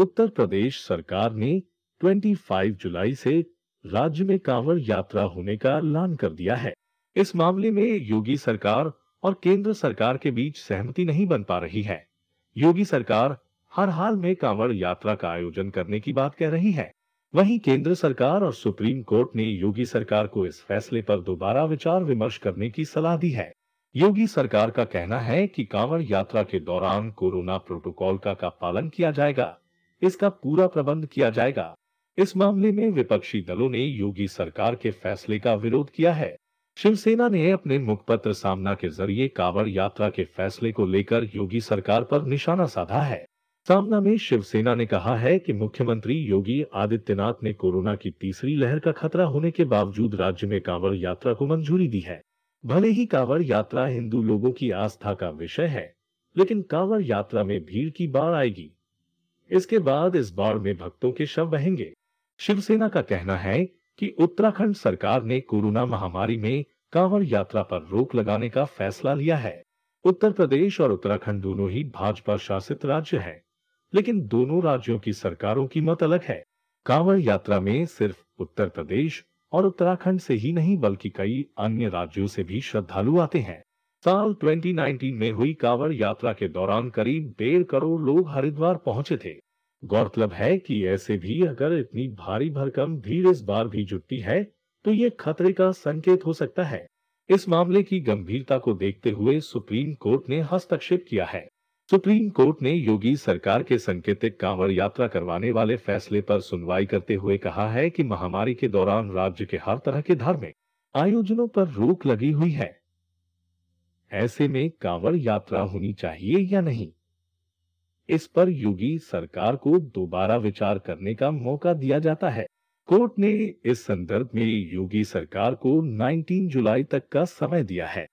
उत्तर प्रदेश सरकार ने 25 जुलाई से राज्य में कांवड़ यात्रा होने का ऐलान कर दिया है इस मामले में योगी सरकार और केंद्र सरकार के बीच सहमति नहीं बन पा रही है योगी सरकार हर हाल में कांवड़ यात्रा का आयोजन करने की बात कह रही है वहीं केंद्र सरकार और सुप्रीम कोर्ट ने योगी सरकार को इस फैसले पर दोबारा विचार विमर्श करने की सलाह दी है योगी सरकार का कहना है कि कांवड़ यात्रा के दौरान कोरोना प्रोटोकॉल का, का पालन किया जाएगा इसका पूरा प्रबंध किया जाएगा इस मामले में विपक्षी दलों ने योगी सरकार के फैसले का विरोध किया है शिवसेना ने अपने मुखपत्र सामना के जरिए कांवड़ यात्रा के फैसले को लेकर योगी सरकार पर निशाना साधा है सामना में शिवसेना ने कहा है कि मुख्यमंत्री योगी आदित्यनाथ ने कोरोना की तीसरी लहर का खतरा होने के बावजूद राज्य में कांवड़ यात्रा को मंजूरी दी है भले ही कांवड़ यात्रा हिंदू लोगों की आस्था का विषय है लेकिन कांवड़ यात्रा में भीड़ की बाढ़ आएगी इसके बाद इस बाढ़ में भक्तों के शव बहेंगे शिवसेना का कहना है कि उत्तराखंड सरकार ने कोरोना महामारी में कांवड़ यात्रा पर रोक लगाने का फैसला लिया है उत्तर प्रदेश और उत्तराखंड दोनों ही भाजपा शासित राज्य है लेकिन दोनों राज्यों की सरकारों की मत अलग है कांवड़ यात्रा में सिर्फ उत्तर प्रदेश और उत्तराखंड से ही नहीं बल्कि कई अन्य राज्यों से भी श्रद्धालु आते हैं साल 2019 में हुई कांवड़ यात्रा के दौरान करीब डेढ़ करोड़ लोग हरिद्वार पहुंचे थे गौरतलब है कि ऐसे भी अगर इतनी भारी भरकम भीड़ इस बार भी जुटती है तो ये खतरे का संकेत हो सकता है इस मामले की गंभीरता को देखते हुए सुप्रीम कोर्ट ने हस्तक्षेप किया है सुप्रीम कोर्ट ने योगी सरकार के संकेतिक कांवड़ यात्रा करवाने वाले फैसले पर सुनवाई करते हुए कहा है कि महामारी के दौरान राज्य के हर तरह के धार्मिक आयोजनों पर रोक लगी हुई है ऐसे में कांवड़ यात्रा होनी चाहिए या नहीं इस पर योगी सरकार को दोबारा विचार करने का मौका दिया जाता है कोर्ट ने इस संदर्भ में योगी सरकार को 19 जुलाई तक का समय दिया है